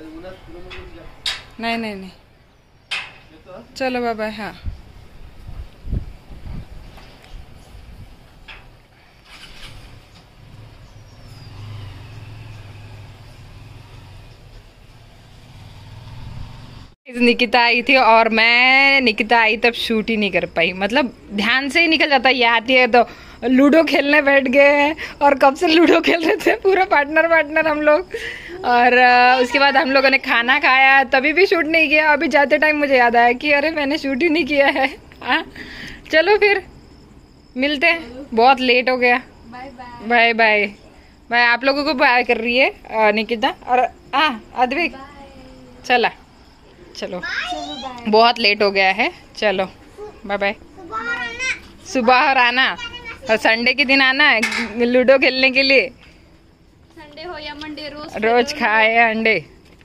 नहीं नहीं नहीं चलो बाबा हाँ निकिता आई थी और मैं निकिता आई तब शूट ही नहीं कर पाई मतलब ध्यान से ही निकल जाता ये आती है तो लूडो खेलने बैठ गए हैं और कब से लूडो खेल रहे थे पूरा पार्टनर पार्टनर हम लोग और उसके बाद हम लोगों ने खाना खाया तभी भी शूट नहीं किया अभी जाते टाइम मुझे याद आया कि अरे मैंने शूट ही नहीं किया है हाँ चलो फिर मिलते हैं बहुत लेट हो गया बाय बाय बाय आप लोगों को बाय कर रही है निकिता और हाँ अद्विक चला चलो बहुत लेट हो गया है चलो बाय बाय सुबह और आना और संडे के दिन आना लूडो खेलने के लिए संडे हो या अंडे रोज रोज खाए अंडे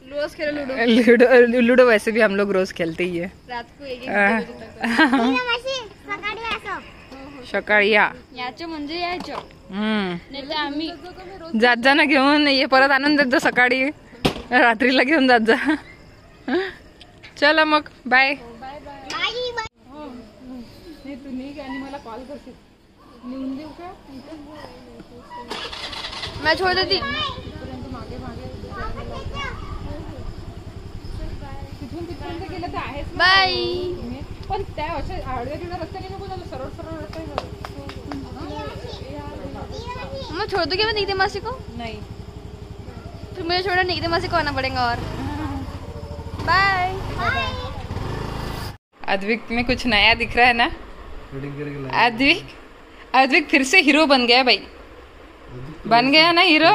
रोज खेलो लूडो लूडो वैसे भी हम लोग रोज खेलते ही है रात को हाँ। हम्म। ना घेन ये परत आणून देत जा सकाळी रात्रीला जाजा चला मग बाय मैं छोड़ देती मैं छोड़ दूंगी मैं निकते मासी को नहीं फिर मुझे छोड़ा निकते मासी को आना पड़ेगा और बाय अद्विक में कुछ नया दिख रहा है ना अद्विक अद्विक फिर से हीरो बन गया भाई बन गया ना हीरो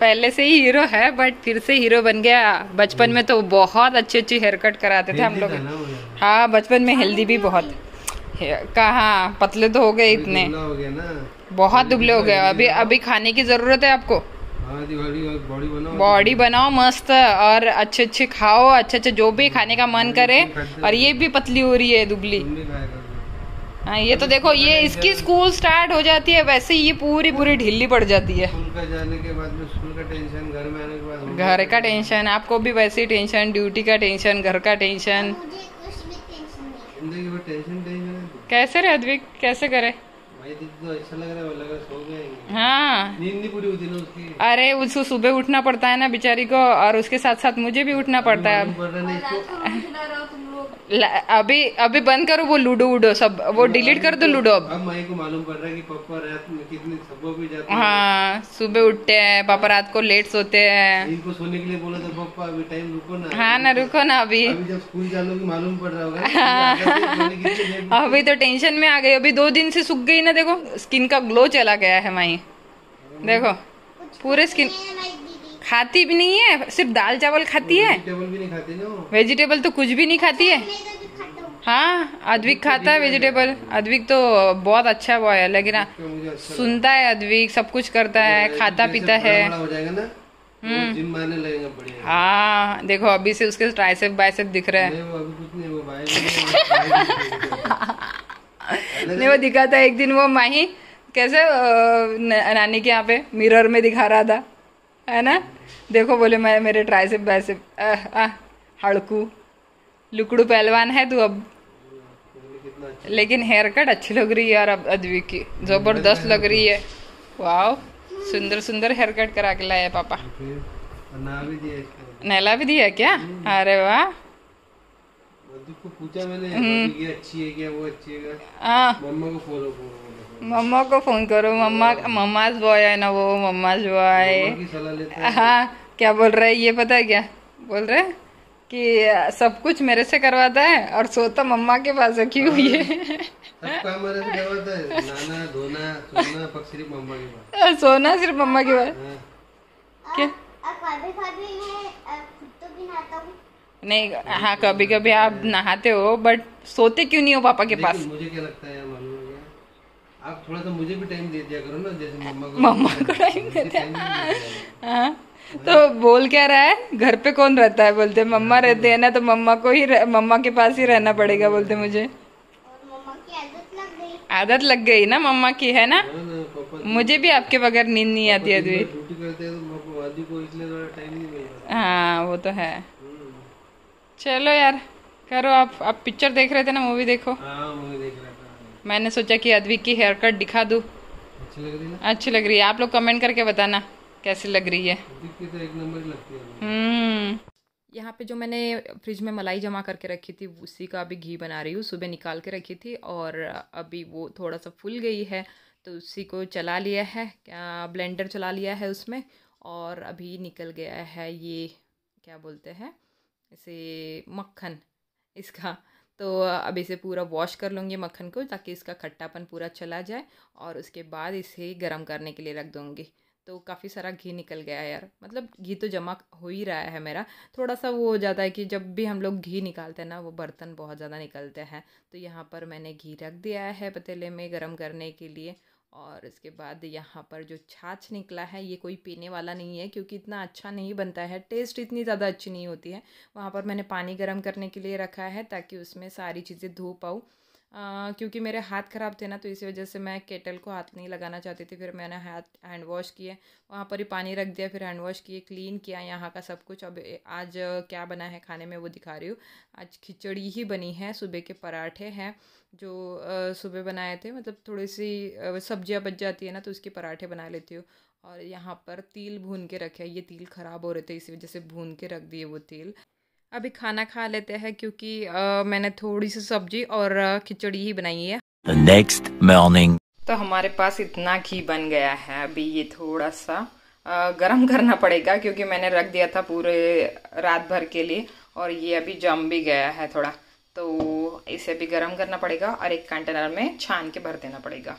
पहले से ही हीरो है बट फिर से हीरो बन गया बचपन में तो बहुत अच्छी अच्छी हेयर कट कराते थे हम लोग हाँ बचपन में हेल्दी भी बहुत कहा पतले तो हो गए इतने हो ना बहुत दुबले हो गए अभी अभी खाने की जरूरत है आपको हाँ, बॉडी बनाओ मस्त और अच्छे अच्छे खाओ अच्छे अच्छे जो भी खाने का मन हाँ, करे और ये भी पतली हो रही है दुबली हाँ ये तो देखो ये इसकी स्कूल स्टार्ट हो जाती है वैसे ये पूरी पूरी ढीली पड़ जाती है घर का टेंशन आपको भी वैसे ही टेंशन ड्यूटी का टेंशन घर का टेंशन कैसे रहे अद्विक कैसे करे तो हाँ अरे उसको सुबह उठना पड़ता है ना बेचारी को और उसके साथ साथ मुझे भी उठना पड़ता है अब अभी अभी बंद करो वो लूडो वूडो सब वो डिलीट कर दो लूडो अब माई को मालूम पड़ रहा है कि पापा रात में कितने सब भी जाते हैं हाँ सुबह उठते हैं पापा रात को लेट सोते हैं इनको सोने के लिए बोला था पापा अभी टाइम रुको ना हाँ ना रुको ना अभी अभी जब स्कूल जाओगे मालूम पड़ रहा होगा हाँ। अभी तो टेंशन में आ गई अभी दो दिन से सूख गई ना देखो स्किन का ग्लो चला गया है माई हाँ। देखो पूरे स्किन खाती भी नहीं है सिर्फ दाल चावल खाती है वेजिटेबल तो कुछ भी नहीं खाती है तो हाँ अद्विक खाता है वेजिटेबल अद्विक तो बहुत अच्छा बॉय है लेकिन तो अच्छा सुनता है अद्विक सब कुछ करता है खाता पीता है हम्म। हाँ देखो अभी से उसके ट्राइसेप बाइसेप दिख रहा है नहीं वो दिखा था एक दिन वो माही कैसे नानी के यहाँ पे मिरर में दिखा रहा था है ना देखो बोले मैं मेरे ट्राई से वैसे हड़कू लुकड़ू पहलवान है तू अब लेकिन हेयर कट अच्छी लग रही है यार अब अदवी की जबरदस्त लग रही है वाह सुंदर सुंदर हेयर कट करा के लाया पापा नहला भी दिया क्या अरे वाह पूछा मैंने हम्म। अच्छी है क्या वो अच्छी है हाँ। मम्मा को फॉलो करो मम्मा को फोन करो मम्मा मम्माज बॉय है ना वो मम्माज बॉय हाँ क्या बोल रहा है ये पता है क्या बोल रहे कि सब कुछ मेरे से करवाता है और सोता मम्मा के पास है क्यों ये सोना सिर्फ मम्मा के पास क्या नहीं हाँ कभी कभी आप नहाते हो बट सोते क्यों नहीं हो पापा के पास मुझे क्या लगता है आप थोड़ा सा मुझे भी टाइम दे दिया करो ना जैसे मम्मा को मम्मा को टाइम दे दिया हाँ, तो बोल क्या रहा है घर पे कौन रहता है बोलते मम्मा रहते हैं ना तो मम्मा को ही मम्मा के पास ही रहना पड़ेगा बोलते मुझे आदत लग गई ना मम्मा की है ना मुझे भी आपके बगैर नींद नहीं आती है अभी तो हाँ वो तो है हम्म। चलो यार करो आप आप पिक्चर देख रहे थे ना मूवी देखो आ, हाँ, मैंने सोचा कि अद्विक की हेयर कट दिखा दूँ अच्छी लग रही है अच्छी लग रही है आप लोग कमेंट करके बताना कैसी लग रही है तो हम्म। यहाँ पे जो मैंने फ्रिज में मलाई जमा करके रखी थी उसी का अभी घी बना रही हूँ सुबह निकाल के रखी थी और अभी वो थोड़ा सा फूल गई है तो उसी को चला लिया है ब्लेंडर चला लिया है उसमें और अभी निकल गया है ये क्या बोलते हैं इसे मक्खन इसका तो अब इसे पूरा वॉश कर लूँगी मक्खन को ताकि इसका खट्टापन पूरा चला जाए और उसके बाद इसे गर्म करने के लिए रख दूँगी तो काफ़ी सारा घी निकल गया यार मतलब घी तो जमा हो ही रहा है मेरा थोड़ा सा वो हो जाता है कि जब भी हम लोग घी निकालते हैं ना वो बर्तन बहुत ज़्यादा निकलते हैं तो यहाँ पर मैंने घी रख दिया है पतीले में गर्म करने के लिए और इसके बाद यहाँ पर जो छाछ निकला है ये कोई पीने वाला नहीं है क्योंकि इतना अच्छा नहीं बनता है टेस्ट इतनी ज़्यादा अच्छी नहीं होती है वहाँ पर मैंने पानी गर्म करने के लिए रखा है ताकि उसमें सारी चीज़ें धो पाऊँ क्योंकि मेरे हाथ ख़राब थे ना तो इसी वजह से मैं केटल को हाथ नहीं लगाना चाहती थी फिर मैंने हाथ हैंड वॉश किए वहाँ पर ही पानी रख दिया फिर हैंड वॉश किए क्लीन किया यहाँ का सब कुछ अब आज क्या बना है खाने में वो दिखा रही हूँ आज खिचड़ी ही बनी है सुबह के पराठे हैं जो सुबह बनाए थे मतलब थोड़ी सी सब्जियाँ बच जाती है ना तो उसके पराठे बना लेती हूँ और यहाँ पर तिल भून के रखे ये तिल ख़राब हो रहे थे इसी वजह से भून के रख दिए वो तिल अभी खाना खा लेते हैं क्योंकि मैंने थोड़ी सी सब्जी और खिचड़ी ही बनाई है The next morning. तो हमारे पास इतना घी बन गया है अभी ये थोड़ा सा गर्म गरम करना पड़ेगा क्योंकि मैंने रख दिया था पूरे रात भर के लिए और ये अभी जम भी गया है थोड़ा तो इसे भी गरम करना पड़ेगा और एक कंटेनर में छान के भर देना पड़ेगा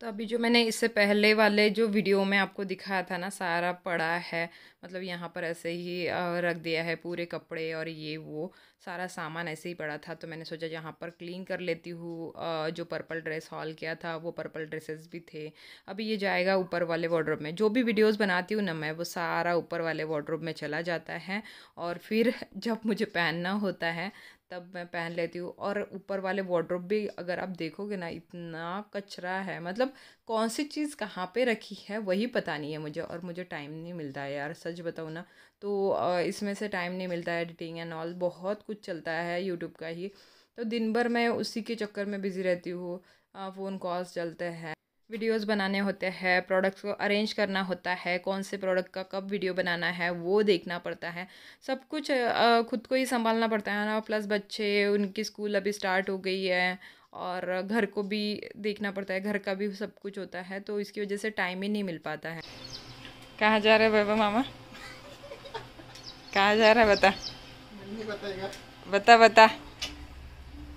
तो अभी जो मैंने इससे पहले वाले जो वीडियो में आपको दिखाया था ना सारा पड़ा है मतलब यहाँ पर ऐसे ही रख दिया है पूरे कपड़े और ये वो सारा सामान ऐसे ही पड़ा था तो मैंने सोचा यहाँ पर क्लीन कर लेती हूँ जो पर्पल ड्रेस हॉल किया था वो पर्पल ड्रेसेस भी थे अभी ये जाएगा ऊपर वाले वार्ड्रोब में जो भी वीडियोज़ बनाती हूँ ना मैं वो सारा ऊपर वाले वार्ड्रोब में चला जाता है और फिर जब मुझे पहनना होता है तब मैं पहन लेती हूँ और ऊपर वाले वॉड्रोप भी अगर आप देखोगे ना इतना कचरा है मतलब कौन सी चीज़ कहाँ पे रखी है वही पता नहीं है मुझे और मुझे टाइम नहीं मिलता है यार सच बताऊँ ना तो इसमें से टाइम नहीं मिलता है एडिटिंग एंड ऑल बहुत कुछ चलता है यूट्यूब का ही तो दिन भर मैं उसी के चक्कर में बिज़ी रहती हूँ फ़ोन कॉल्स चलते हैं वीडियोस बनाने होते हैं प्रोडक्ट्स को अरेंज करना होता है कौन से प्रोडक्ट का कब वीडियो बनाना है वो देखना पड़ता है सब कुछ खुद को ही संभालना पड़ता है ना प्लस बच्चे उनकी स्कूल अभी स्टार्ट हो गई है और घर को भी देखना पड़ता है घर का भी सब कुछ होता है तो इसकी वजह से टाइम ही नहीं मिल पाता है कहाँ जा रहे बाबा मामा कहाँ जा रहा है बता बता बता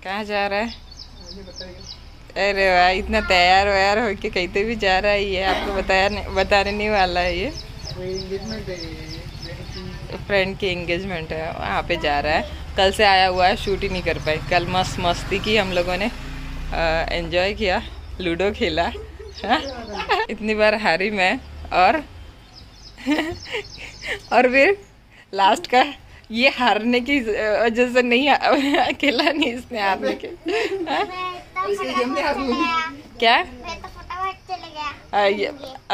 कहाँ जा रहा है अरे वाह इतना तैयार व्यार होके कहते भी जा रहा है ये आपको बताया नहीं बताने नहीं वाला है ये फ्रेंड की एंगेजमेंट है वहाँ पे जा रहा है कल से आया हुआ है शूट ही नहीं कर पाए कल मस्त मस्ती की हम लोगों ने एंजॉय किया लूडो खेला हाँ। इतनी बार हारी मैं और और फिर लास्ट का ये हारने की वजह से नहीं खेला नहीं इसने हारने के हा? क्या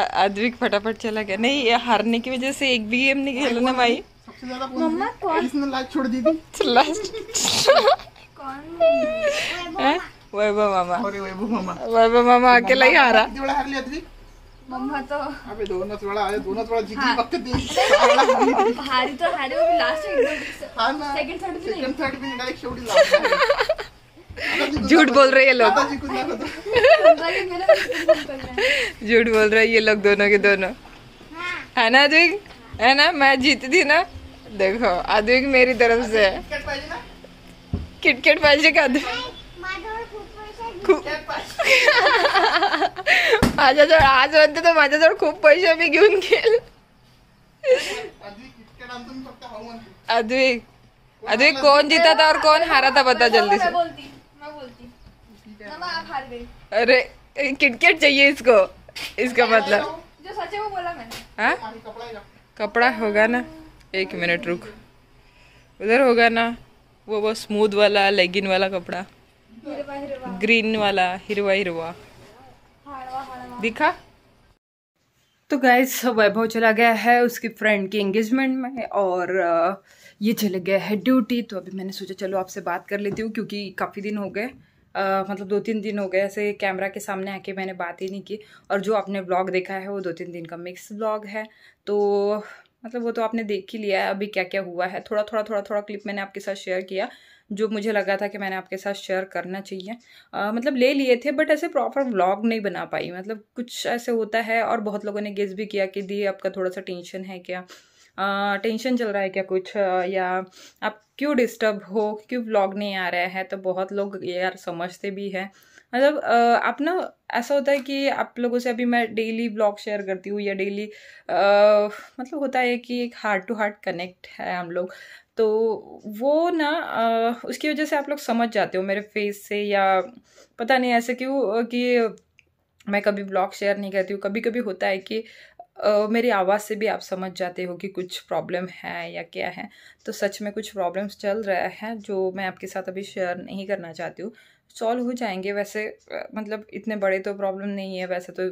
अद्विक तो फटाफट चला गया नहीं हारने की वजह से एक भी गेम नहीं खेला ना भाई वैभव मामा वैभव मामा अकेला ही हारा मम्मा तो अबे दोनों थोड़ा आया दोनों थोड़ा जीती पक्के हाँ। दे हारी तो हारे वो लास्ट में सेकंड थर्ड भी नहीं सेकंड थर्ड भी नहीं डायरेक्ट शूट ही लास्ट झूठ बोल रहे ये लोग झूठ बोल रहे ये लोग दोनों के दोनों है ना अद्विक है ना मैं थी ना देखो अद्विक मेरी तरफ से किटकिट किटकेट का खूप माझ्याजवळ आज तो तर जोड़ खूब पैसे भी घून खेल अद्विक अद्विक तो जीता था और कौन हारा था बता जल्दी से अरे किटकेट चाहिए इसको इसका मतलब जो सच है वो बोला मैंने हाँ? कपड़ा होगा ना एक मिनट रुक उधर होगा ना वो वो स्मूथ वाला लेगिन वाला कपड़ा ग्रीन वाला हिरवा हिरवा दिखा तो गाइज वैभव चला गया है उसकी फ्रेंड की एंगेजमेंट में और ये चले गया है ड्यूटी तो अभी मैंने सोचा चलो आपसे बात कर लेती हूँ क्योंकि काफ़ी दिन हो गए आ, मतलब दो तीन दिन हो गए ऐसे कैमरा के सामने आके मैंने बात ही नहीं की और जो आपने ब्लॉग देखा है वो दो तीन दिन का मिक्स ब्लॉग है तो मतलब वो तो आपने देख ही लिया है अभी क्या क्या हुआ है थोड़ा थोड़ा थोड़ा थोड़ा क्लिप मैंने आपके साथ शेयर किया जो मुझे लगा था कि मैंने आपके साथ शेयर करना चाहिए आ, मतलब ले लिए थे बट ऐसे प्रॉपर व्लॉग नहीं बना पाई मतलब कुछ ऐसे होता है और बहुत लोगों ने गेस भी किया कि दी आपका थोड़ा सा टेंशन है क्या टेंशन चल रहा है क्या कुछ या आप क्यों डिस्टर्ब हो क्यों ब्लॉग नहीं आ रहा है तो बहुत लोग यार समझते भी हैं मतलब आप ना ऐसा होता है कि आप लोगों से अभी मैं डेली ब्लॉग शेयर करती हूँ या डेली मतलब होता है कि एक हार्ट टू हार्ट कनेक्ट है हम लोग तो वो ना आ, उसकी वजह से आप लोग समझ जाते हो मेरे फेस से या पता नहीं ऐसे क्यों कि मैं कभी ब्लॉग शेयर नहीं करती हूँ कभी कभी होता है कि Uh, मेरी आवाज़ से भी आप समझ जाते हो कि कुछ प्रॉब्लम है या क्या है तो सच में कुछ प्रॉब्लम्स चल रहा है जो मैं आपके साथ अभी शेयर नहीं करना चाहती हूँ सॉल्व हो जाएंगे वैसे मतलब इतने बड़े तो प्रॉब्लम नहीं है वैसे तो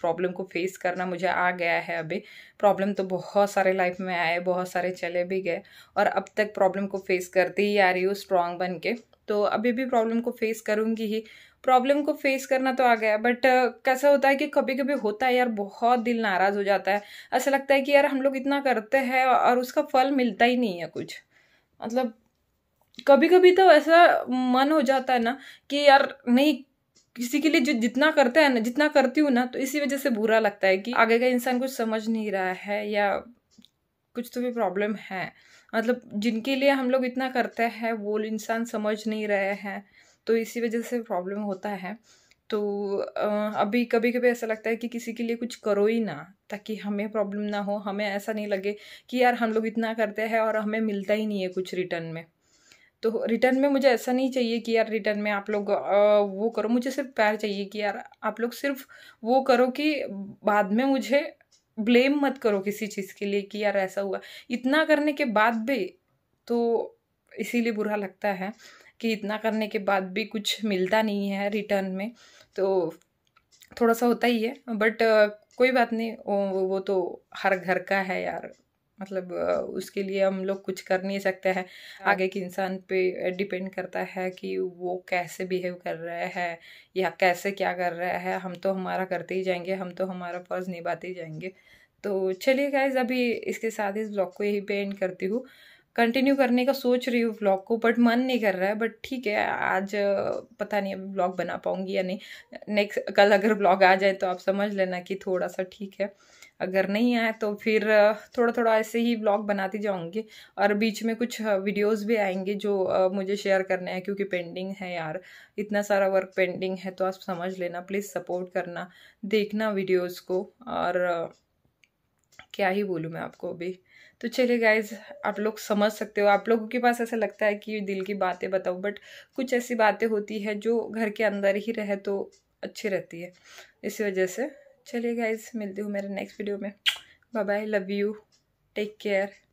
प्रॉब्लम को फेस करना मुझे आ गया है अभी प्रॉब्लम तो बहुत सारे लाइफ में आए बहुत सारे चले भी गए और अब तक प्रॉब्लम को फेस करती ही आ रही हूँ स्ट्रांग बन के तो अभी भी प्रॉब्लम को फेस करूँगी ही प्रॉब्लम को फेस करना तो आ गया बट uh, कैसा होता है कि कभी कभी होता है यार बहुत दिल नाराज़ हो जाता है ऐसा लगता है कि यार हम लोग इतना करते हैं और उसका फल मिलता ही नहीं है कुछ मतलब कभी कभी तो ऐसा मन हो जाता है ना कि यार नहीं किसी के लिए जो जितना करता है ना जितना करती हूँ ना तो इसी वजह से बुरा लगता है कि आगे का इंसान कुछ समझ नहीं रहा है या कुछ तो भी प्रॉब्लम है मतलब जिनके लिए हम लोग इतना करते हैं वो इंसान समझ नहीं रहे हैं तो इसी वजह से प्रॉब्लम होता है तो अभी कभी कभी ऐसा लगता है कि किसी के लिए कुछ करो ही ना ताकि हमें प्रॉब्लम ना हो हमें ऐसा नहीं लगे कि यार हम लोग इतना करते हैं और हमें मिलता ही नहीं है कुछ रिटर्न में तो रिटर्न में मुझे ऐसा नहीं चाहिए कि यार रिटर्न में आप लोग वो करो मुझे सिर्फ प्यार चाहिए कि यार आप लोग सिर्फ वो करो कि बाद में मुझे ब्लेम मत करो किसी चीज़ के लिए कि यार ऐसा हुआ इतना करने के बाद भी तो इसीलिए बुरा लगता है कि इतना करने के बाद भी कुछ मिलता नहीं है रिटर्न में तो थोड़ा सा होता ही है बट कोई बात नहीं वो, वो तो हर घर का है यार मतलब उसके लिए हम लोग कुछ कर नहीं सकते हैं आगे के इंसान पे डिपेंड करता है कि वो कैसे बिहेव कर रहा है या कैसे क्या कर रहा है हम तो हमारा करते ही जाएंगे हम तो हमारा फर्ज निभाते ही जाएंगे तो चलिए गाइज अभी इसके साथ इस ब्लॉग को यही पे एंड करती हूँ कंटिन्यू करने का सोच रही हूँ ब्लॉग को बट मन नहीं कर रहा है बट ठीक है आज पता नहीं अभी ब्लॉग बना पाऊँगी या नहीं नेक्स्ट कल अगर ब्लॉग आ जाए तो आप समझ लेना कि थोड़ा सा ठीक है अगर नहीं आए तो फिर थोड़ा थोड़ा ऐसे ही ब्लॉग बनाती जाऊँगी और बीच में कुछ वीडियोज़ भी आएंगे जो मुझे शेयर करने हैं क्योंकि पेंडिंग है यार इतना सारा वर्क पेंडिंग है तो आप समझ लेना प्लीज़ सपोर्ट करना देखना वीडियोज़ को और क्या ही बोलूँ मैं आपको अभी तो चलिए गाइज आप लोग समझ सकते हो आप लोगों के पास ऐसा लगता है कि दिल की बातें बताओ बट कुछ ऐसी बातें होती है जो घर के अंदर ही रहे तो अच्छी रहती है इसी वजह से चलिए गाइज मिलती हूँ मेरे नेक्स्ट वीडियो में bye bye love you take care